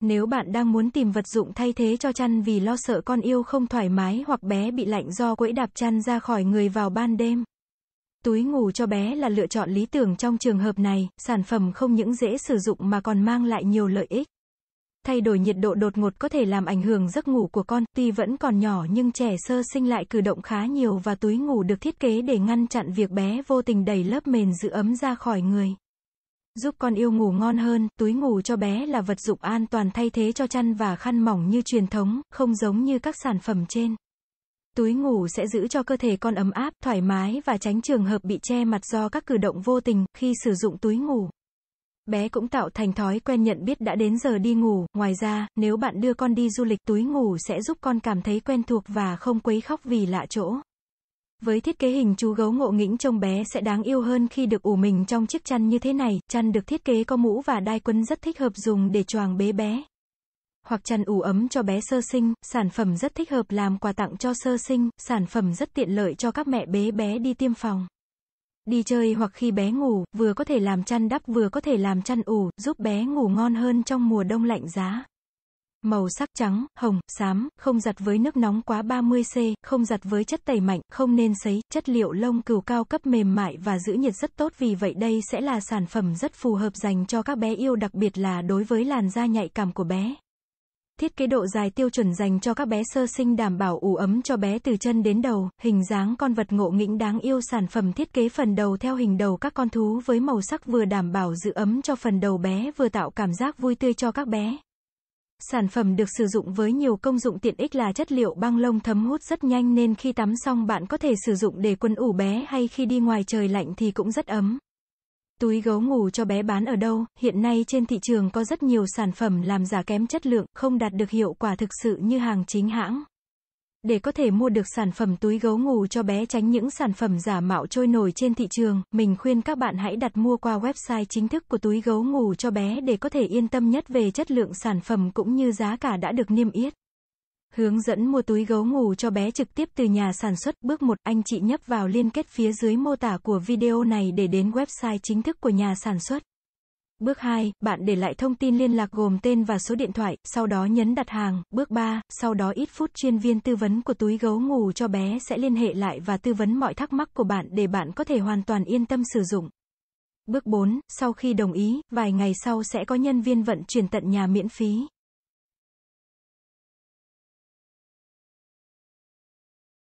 Nếu bạn đang muốn tìm vật dụng thay thế cho chăn vì lo sợ con yêu không thoải mái hoặc bé bị lạnh do quẫy đạp chăn ra khỏi người vào ban đêm. Túi ngủ cho bé là lựa chọn lý tưởng trong trường hợp này, sản phẩm không những dễ sử dụng mà còn mang lại nhiều lợi ích. Thay đổi nhiệt độ đột ngột có thể làm ảnh hưởng giấc ngủ của con, tuy vẫn còn nhỏ nhưng trẻ sơ sinh lại cử động khá nhiều và túi ngủ được thiết kế để ngăn chặn việc bé vô tình đẩy lớp mền giữ ấm ra khỏi người. Giúp con yêu ngủ ngon hơn, túi ngủ cho bé là vật dụng an toàn thay thế cho chăn và khăn mỏng như truyền thống, không giống như các sản phẩm trên. Túi ngủ sẽ giữ cho cơ thể con ấm áp, thoải mái và tránh trường hợp bị che mặt do các cử động vô tình khi sử dụng túi ngủ. Bé cũng tạo thành thói quen nhận biết đã đến giờ đi ngủ, ngoài ra, nếu bạn đưa con đi du lịch túi ngủ sẽ giúp con cảm thấy quen thuộc và không quấy khóc vì lạ chỗ. Với thiết kế hình chú gấu ngộ nghĩnh trông bé sẽ đáng yêu hơn khi được ủ mình trong chiếc chăn như thế này. Chăn được thiết kế có mũ và đai quấn rất thích hợp dùng để choàng bế bé. Hoặc chăn ủ ấm cho bé sơ sinh, sản phẩm rất thích hợp làm quà tặng cho sơ sinh, sản phẩm rất tiện lợi cho các mẹ bế bé đi tiêm phòng. Đi chơi hoặc khi bé ngủ, vừa có thể làm chăn đắp vừa có thể làm chăn ủ, giúp bé ngủ ngon hơn trong mùa đông lạnh giá. Màu sắc trắng, hồng, xám, không giặt với nước nóng quá 30C, không giặt với chất tẩy mạnh, không nên sấy, chất liệu lông cừu cao cấp mềm mại và giữ nhiệt rất tốt vì vậy đây sẽ là sản phẩm rất phù hợp dành cho các bé yêu đặc biệt là đối với làn da nhạy cảm của bé. Thiết kế độ dài tiêu chuẩn dành cho các bé sơ sinh đảm bảo ủ ấm cho bé từ chân đến đầu, hình dáng con vật ngộ nghĩnh đáng yêu sản phẩm thiết kế phần đầu theo hình đầu các con thú với màu sắc vừa đảm bảo giữ ấm cho phần đầu bé vừa tạo cảm giác vui tươi cho các bé. Sản phẩm được sử dụng với nhiều công dụng tiện ích là chất liệu băng lông thấm hút rất nhanh nên khi tắm xong bạn có thể sử dụng để quần ủ bé hay khi đi ngoài trời lạnh thì cũng rất ấm. Túi gấu ngủ cho bé bán ở đâu? Hiện nay trên thị trường có rất nhiều sản phẩm làm giả kém chất lượng, không đạt được hiệu quả thực sự như hàng chính hãng. Để có thể mua được sản phẩm túi gấu ngủ cho bé tránh những sản phẩm giả mạo trôi nổi trên thị trường, mình khuyên các bạn hãy đặt mua qua website chính thức của túi gấu ngủ cho bé để có thể yên tâm nhất về chất lượng sản phẩm cũng như giá cả đã được niêm yết. Hướng dẫn mua túi gấu ngủ cho bé trực tiếp từ nhà sản xuất. Bước 1, anh chị nhấp vào liên kết phía dưới mô tả của video này để đến website chính thức của nhà sản xuất. Bước 2, bạn để lại thông tin liên lạc gồm tên và số điện thoại, sau đó nhấn đặt hàng. Bước 3, sau đó ít phút chuyên viên tư vấn của túi gấu ngủ cho bé sẽ liên hệ lại và tư vấn mọi thắc mắc của bạn để bạn có thể hoàn toàn yên tâm sử dụng. Bước 4, sau khi đồng ý, vài ngày sau sẽ có nhân viên vận chuyển tận nhà miễn phí.